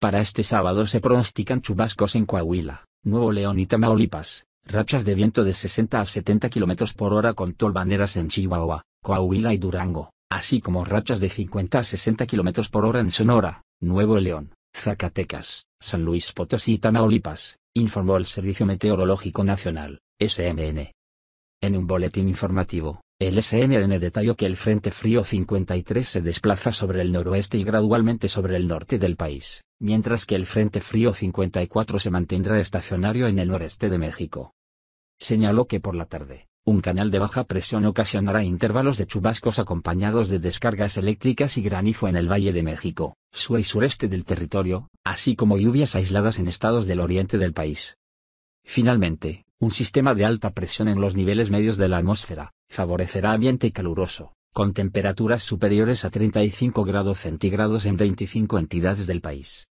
Para este sábado se pronostican chubascos en Coahuila, Nuevo León y Tamaulipas, rachas de viento de 60 a 70 km por hora con tolvaneras en Chihuahua, Coahuila y Durango, así como rachas de 50 a 60 km por hora en Sonora, Nuevo León, Zacatecas, San Luis Potosí y Tamaulipas, informó el Servicio Meteorológico Nacional, SMN. En un boletín informativo, el SMN detalló que el Frente Frío 53 se desplaza sobre el noroeste y gradualmente sobre el norte del país mientras que el Frente Frío 54 se mantendrá estacionario en el noreste de México. Señaló que por la tarde, un canal de baja presión ocasionará intervalos de chubascos acompañados de descargas eléctricas y granizo en el Valle de México, sur y sureste del territorio, así como lluvias aisladas en estados del oriente del país. Finalmente, un sistema de alta presión en los niveles medios de la atmósfera, favorecerá ambiente caluroso, con temperaturas superiores a 35 grados centígrados en 25 entidades del país.